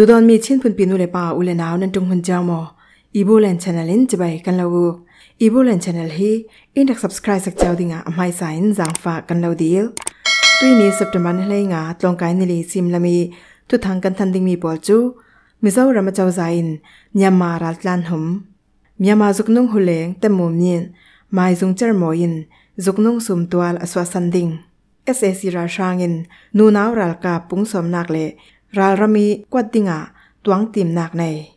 ဒူဒွန်မီချင်းဖွန်ပီနူလေပါဦးလေနောင်းနန်တုံဟွန်ကြောင်းမောอีโบแลน channel นจะไปกันเราอีโบแลน channel ฮีอินดัก subscribe สักเจ้าดิงาอำไมสายนจางฝากกันเราดีลตุยนี้สัปดาห์นี้เลยงาตรงกายนิลีซิมละมีทุทางกันทันดิงมีบอลจูมิเจ้ารำมาเจ้าใจนยามารัดลานหมยามาจุกนุ่งหุเลงแต่มุมยินมายจุงเจอหมอยินจุกนุ่งสุมตัวอสวสันดิงเอสเอซีราชางินนูนาวรัลกาปุ้งสมนักเล ral rami kwatinga tuang tim nak nei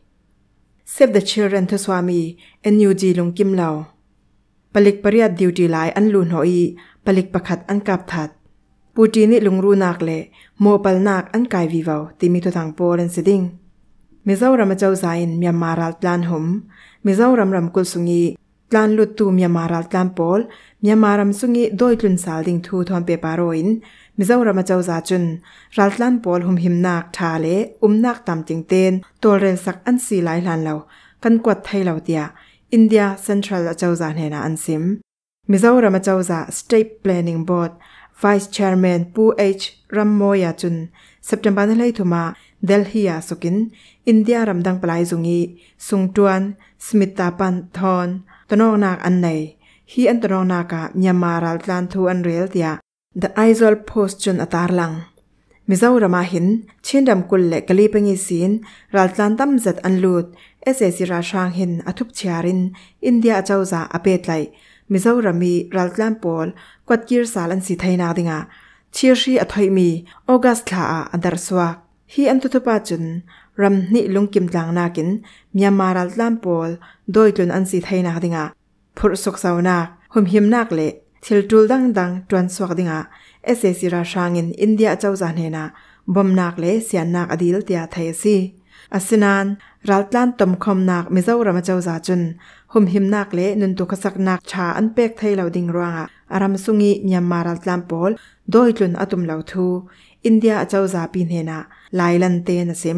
save the children to swami and new ji lung kim lao palik paria duty lai an lu no i palik pakhat an kap that puti ni lungru nak le mo pal nak an kai vi vau ti mi to thang por an siding mizoram chau zain myanmar al plan hum mizoram ram kul sungi ลันลุดตูมีมาราลตลันปอลมีมารัมสุงีดอยตุนสาลดิงทูทอนเปปารอินมิเจ้ารามาเจ้าซาจุนรัลตลันปอลหุมหิมนักทาเล อุมนักตามจิงเตนตัวเรนสักอันสีหลายลันเหล่ากันกวดไทยเหล่าเดียอินเดียเซ็นทรัลเจ้าซาเนนาอันซิมมิเจ้ารามาเจ้าซาสเตทเพลนิ่งบอร์ด Vice Chairman Pu H Rammoya chun September na lai thuma Delhi ya sukin India ramdang palai zungi sungtuan Smita Pan Thon ตนองนักอันไหนฮีอันตนองนากะยามารัลตันทูอันเรียลเตีย The Isol Post จนอตารลังมิซาวรามาหินเช่นดำกุลและกลีปงิสินรัลตันตั้มจัดอันลูดเอเซซิราชางหินอทุบเชียรินอินเดียเจ้าซาอเปตไลมิซาวรามีรัลตันปอลกวดกีรสาลันสีไทยนาดิงาเชียร์ชีอถอยมีออกัสลาอันดารสวากฮีอันตุทปาจุน ramni lungkim tlang nakin myanmar al lampol doitlun ansi thaina dinga phur sok sauna hum him nak le thil tul dang dang twan swak dinga ssc ra shangin india chau za ne na bom nak le sian nak adil tia thai si asinan raltlan tom khom nak mizoram chau za chun hum him nak le nun tu khasak nak cha an pek thai lo ding nga aram sungi myanmar al lampol doitlun atum lo thu india chau za pi ne te na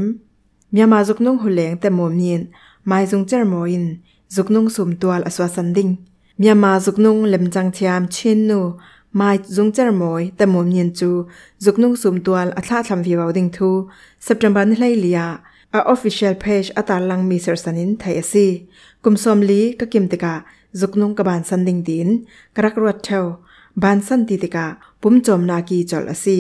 มีมาจุกนุ่งหุ่นเลรงแต่มอมนี้ไม่จุงเจอร์มอินจุกนุ่งสุมตัวอสวาสันดิงมีมาจุกนุ่งเล็มจังเทียมเชนนู ไม่จุงเจอร์มอยแต่มอมนี้จู่จุกนุ่งสุมตัวอัตราทำฟิวาดิงทูสับจำบันไลเลียอาออฟฟิเชียลเพจอัตราลังมีเซอร์สันินไทยซีกุมสอมลีก็กิมติกะจุกนุ่งกบาลสันดิงดินกระรักรวดเทวบ้านสันติติกาปุ่มจอมนาคีจอลอสี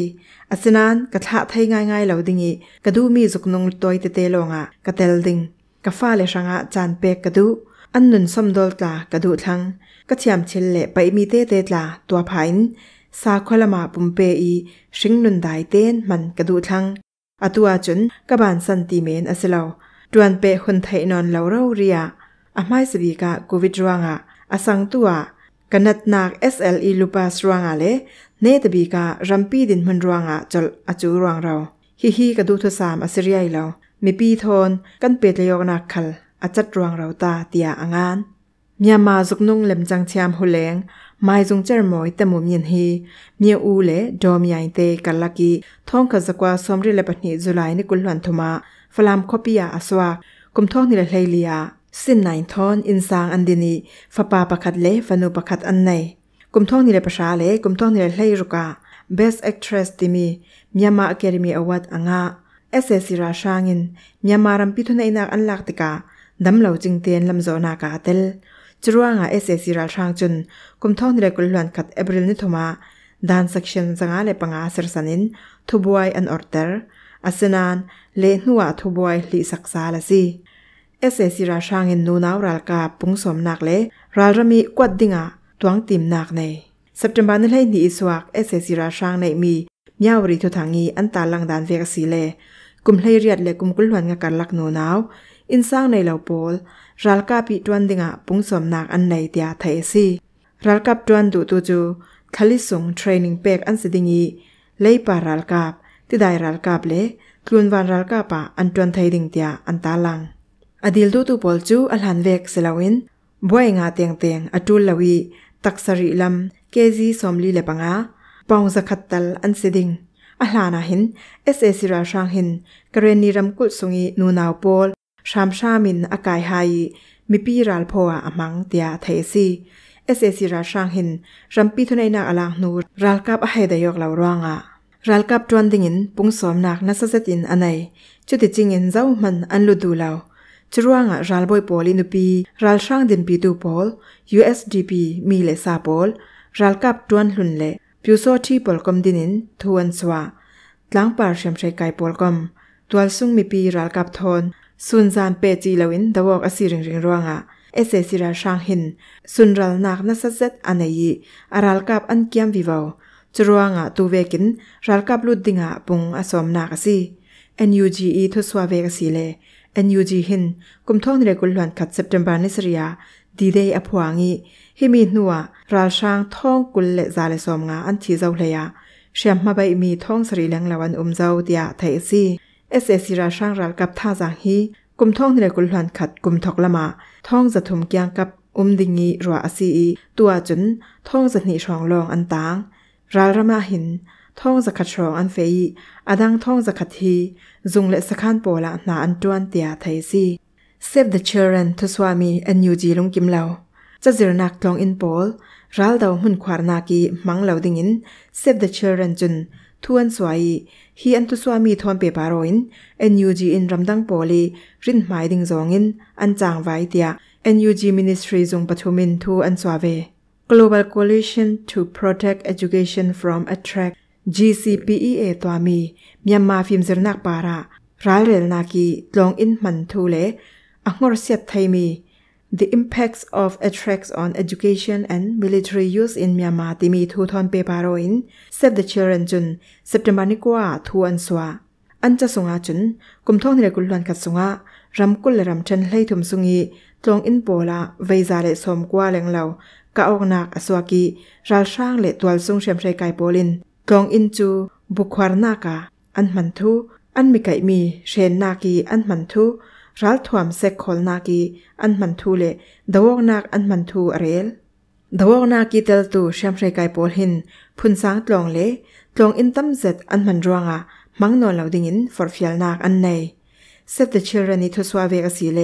อาสนานกระทะไทยง่ายๆเหล่าดิ่งีกระดูมีสุกนงตัวเตเตลงอ่ะกระเตลดิงกระฟ้าเลชังอ่ะจานเปกกระดูอันนุนสมดลตากระดูทั้งกระเทียมเชลเล่ไปมีเตเตลาตัวผัยนสาคลมาปุ่มเปอีชิงนุนได้เต้นมันกระดูทั้งอตัวจุนกบานสันติเมนอสศเลาดวนเปคนไทยนอนเหล่าเราเรียอาไม่สบีกะโควิดรวงอ่ะอสังตัว kanat nak SLE lupa sruanga le ne tabi ka rampi din man ruanga chal achu ruang rao hi hi ka du tho sam asiriai lo mi pi thon kan pet le yog na khal achat ruang rao ta tia angan myama zuknung lem chang chiam huleng mai zung cher moi te mu mien hi mie u le dom yai te kalaki thong kha zakwa somri le pathni julai ni kulhan thuma falam khopia aswa kumthong ni le hleilia สินนายทอนอินสางอันดินีฟปาประคัดเล่ฟนูประคัดอันหนกุมท่องนี่เลยประชาเล่กุมท่องนี่เลยให้รุกา Best Actress ติมีมียามาอี่เมีอวัดอ่างะเอเซซิราชางินมียามารัมพิทุนในนักอันลักติกาดำเหลาจึงเตียนลำโซนากาเตลจรวงอ่ะเอเซซิราชางจุนกุมท่องนี่เลยกุลหลันคัดเอบริลนิทมาดานสักเชนสังอาเลปังอาเซรสันินทุบวยอันออร์เตอร์อาเซนานเลนัวทุบวยลิสักซาลาซีเอสเซซิราชางเงินนูนาวรัลกาปุงสมนักเลรัลรมีกวดดิงาตวงติมนักในสัปดาห์นี้ให้นีสวักเอสเซซิราชางในมีมียวริทุทางีอันตาลังดานเวกสีเลกุมให้เรียดเลกุมกุลวันงการลักนูนาวอินสร้างในเหล่าโูลรัลกาปีตวนดิงาปุงสมนักอันในเตีาไทยซีรัลกาบตวนดูตูจูคลิสงเทรนิ่งเปกอันสดิงีเลยปารัลกาบที่ได้รัลกาบเลกลุนวันรัลกาปะอันตวนไทยดิงเตียอันตาลังอดีลดูตุบอลจูอัลฮันเวกสลาวินบวยงาเตียงเตียงอตุลลวีตักสริลัมเคจีสอมลีเลปังอาปองสะขัดตลอันเสดิงอัลฮานาหินเอสเอซิราชางหินกรณีรำกุลสุงีนูนาวปอลชามชามินอากายไฮมิปีรัลพัวอามังเตียเทซีเอสเอซิราชางหินรำปีทุนัยนาอลังนูร์รัลกับอเฮดยกลาวรวงอารัลกับจวนดิงินปุ่งสอมนักนัสเซตินอันไหนจุดจริงินเจ้ามันอันลุดูลาว chiruang ralboi pol inupi ral shang din pi du pol usdp mi le sa pol ral kap tuan hlun le pyu so thi pol kom dinin thuan swa tlang par sham sai kai pol kom twal sung mi pi ral kap thon sun zan pe chi lawin da wok asi ring ring ruang a ese si ral shang hin sun ral nak na sa zet anei aral kap an kiam vi vao chiruang a tu ve kin ral dinga pung asom nak asi NUG e thu swa ve si le NUG hin kum thon re kul lwan khat September ni sriya di dei aphuangi himi nuwa ral sang thong kul le za le som nga an thi zau hleya sham ma bai mi thong sri lang lawan um zau tia thai si SSC ra sang ral kap tha jang hi kum thong re kul lwan khat kum thok lama thong za thum kyang kap um dingi ro asi i tua chun thong za ni shong long an tang ral rama hin ท่องสักทรองอันเฟยอดังท่องสักทีจุงเละสักขันโปละหนาอันจวนเตียไทยซี Save the Children ทุสวามีอันยูจีลงกิมเลาจะจรนักลองอินปอลรัลดาวหุ่นควารนากีมังเหลาดิงิน Save the Children จุนทวนสวยฮีอันทุสวามีทอนเปปารอินอันยูจีอินรำดังโปลีรินหมายดิงจองอินอันจางไว้เตียอันยูจีมินิสทรีจงปฐุมินทูอันสวาเว Global Coalition to Protect Education from Attract GCPEA ตัวมีเมียนมาฟิมเซรนักปาระร้ายเรลนากีลองอินมันทูเลอังกฤษเซียไทยมี The impacts of attacks on education and military use in Myanmar timi thu thon pe paroin save the children jun September ni kwa thu an swa an cha sunga chun kum thong re kul lan ka sunga ram kul ram chen hlei thum sungi tlong in pola veiza le som kwa leng lau ka ok nak aswa ki ral shang le twal sung shem shai kai polin กองอินจูบุควารนากาอันมันทุอันมกไกมีเชนนากีอันมันทุรัลถวมเซคอลนากีอันมันทุเลดวกนักอันมันทุเรลดวกนากีเตลตูเชมเชกายปอลหินพุนสังตลองเลตลองอินตัมเซตอันมันรวงะมังนอนเหลาดิ่งินฟอร์ฟิลนากอันในเซตเดชิลเรนิทุสวาเวกสีเล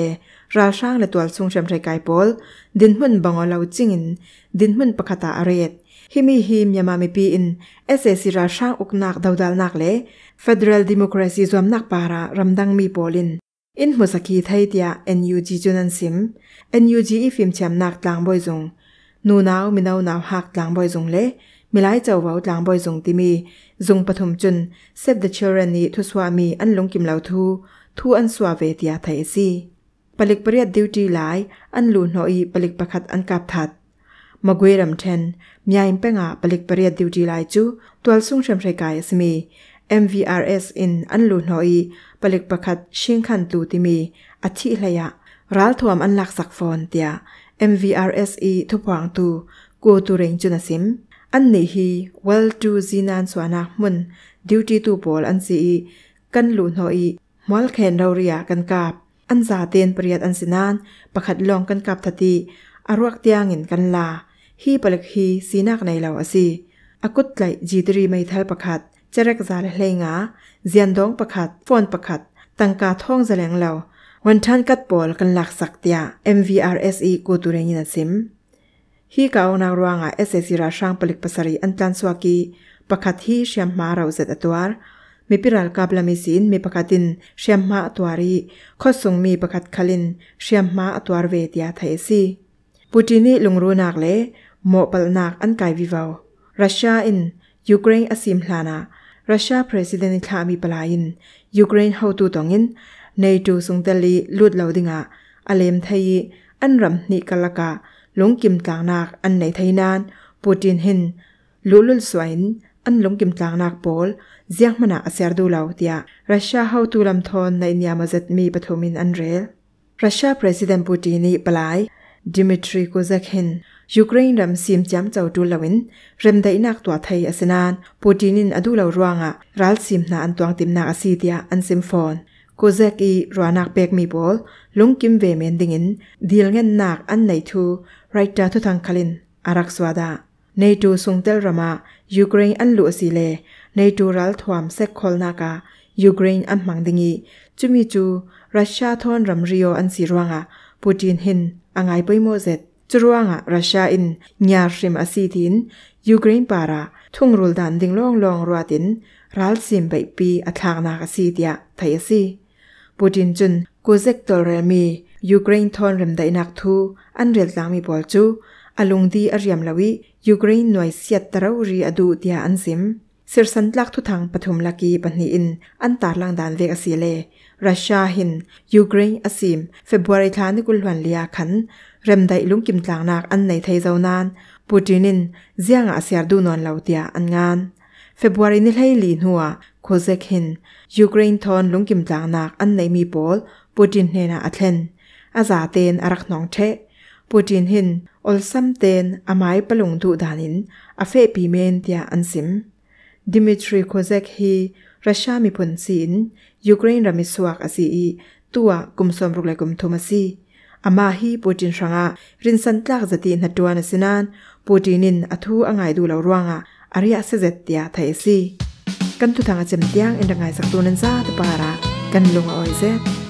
ราช i l e ra ตัว g ซุงเช l chung cham rai kai pol din hun bango lau c h น n g i n din ต himi him yama mi pi in SSC ra shang uknak dawdal nak le Federal Democracy zom nak para ramdang mi polin in musaki thai tia NUG chunan sim NUG i fim cham nak tlang boi zong nu nau mi nau nau hak tlang boi zong le mi lai chau wau tlang boi zong ti mi zong pathum chun save the children ni thu swami an long kim lau thu thu an swa ve tia thai si palik pariat duty lai an lu noi palik pakhat an kap that มาเกวรัมเทนมีอิมเปงาปลิกปรียดดิวจีไลจูตัวสุ่งชมชกายสมี MVRS in อันลุนหอยปลิกประคัดชิงขันตูติมีอธิเลยะรัลทวมอันหลักสักฟอนเตีย MVRS e ทุพวังตูกูตูเริงจุนสิมอันนี้ฮีเวลตูจีนันสวนักมุนดิวจีตูบอลอันซีกันลุนโอยมอลเคนเราเรียกันกาบ อันซาเตียนเปรียดอันสินานประคัดลองกันกาบทัตีอรวกเตียงเงินกันลาฮีปลักฮีสีนักในเหล่าอสีอากุตไลจีดรีไม่ทัลประคัดเจรกซาเลงาเจียนดองประคัดฟอนประคัดตังกาท่องแสลงเหล่า วันทันกัดปอลกันหลักสักเตีย MVRSE กูตุเรนินาซิมฮีกาอนางรวงอาเอสเอซีราช่างปลักปัสรีอันตันสวากี ประคัดฮีเชียมมาเราเซตตัวมีพิรัลกาบลามิสินมีประกาดินเชียมมาตัวรีข้อส่งมีประกาศคลินเชียมมาตัวเวทียไทยซีปุจินีลุงรูนักเลหมอปลนักอันกายวิวาวรัสเซียอินยูเครนอาซิมลานารัสเซียประธานาธิบดีปลายินยูเครนเฮาตูตองินในตูสงเตลีลุดเหลาดิงะอเลมไทยอันรำนิกลกะลงกิมลางนักอันในไทยนานปูตินหินลุลุลสวยนอันลงกิมลางนักปอลเจียงมนาอาเซียดูเหลาเตียรัสเซียเฮาตูลำทอนในนิยมาัดมีปฐมินอันเรลรัสเซียประธานาธิบดปูตินีปลายดิมิทรีโกเซคินยูเครนรำซีมจำเจ้าดูลวินเริมได้นักตัวไทยอสนานปูตินินอดูลาร่วงอ่ะรัลซีมนาอันตวงติมนาอาซีเดียอันซิมฟอนกกเซกีรัวนักเปกมีบอลลุงกิมเวเมนดิงินดีลเงินนักอันไหนทู ไรต้าทุทังคลินอารักสวาดาในดูสุงเตลรามายูเครนอันลุ่สิเลในดูรัลทวามเซคคอลนากายูเครนอันมังดิงีจุมิจู รัสเซียทอนรำริโออันสีร่วงอ่ะปูตินหินอังไงไปโมเซตจรวงอ่ะรัสเซียอินยาริมอสีทินยูเครนปาระทุ่งรุลดันดิ้งลองลงรัวดินรัลซิมไปปีอัทางนาสีเดียทายซีปูตินจุนกูเซกตอร์เรมียูเครนทอนริมได้นักทูอันเรียลตัมีบอลจูอาลุงดีอาริยมลวียูเครนหน่วยเสียตรวรีอดูเดียอันซิมสิรสันลักทุทังปฐุมลักีปนีอินอันตาลังดันเวกสีเลรัสเซียหินยูเครนอสิมเฟบรุรทานิกุลวันเลียขันเริ่มได้ลุงกิมตางนักอันในไทยเจ้านานปูตินินเซียงอาเซียดูนอนเหล่าเตียอันงานเฟบรุรนี่ให้ลีนหัวโคเซกินยูเครนทอนลุงกิมตางนักอันในมีบอลปูตินเฮนาอัตเลนอาซาเตนอารักน้องเทปูตินหินอลซัมเตนอามายปลุงดูดานินอาเฟปีเมนเตียอันซิมดิมิทรีโคเซกฮีรัสเซียมีผลสินยูเครนรามิสวกอาซีอีตัวกุมสมรุกและกุมทมาซีอามาฮีปูตินสังะรินสันตลักจะตินัดัวานสินานปูตินินอทูอ่างไอดูเลาร่วงะอาริยาเซจเตียไทยสีกันทุทางอาจมเตียงอินดังไงสักตัวนันซาตปาระ กันลงออยเซ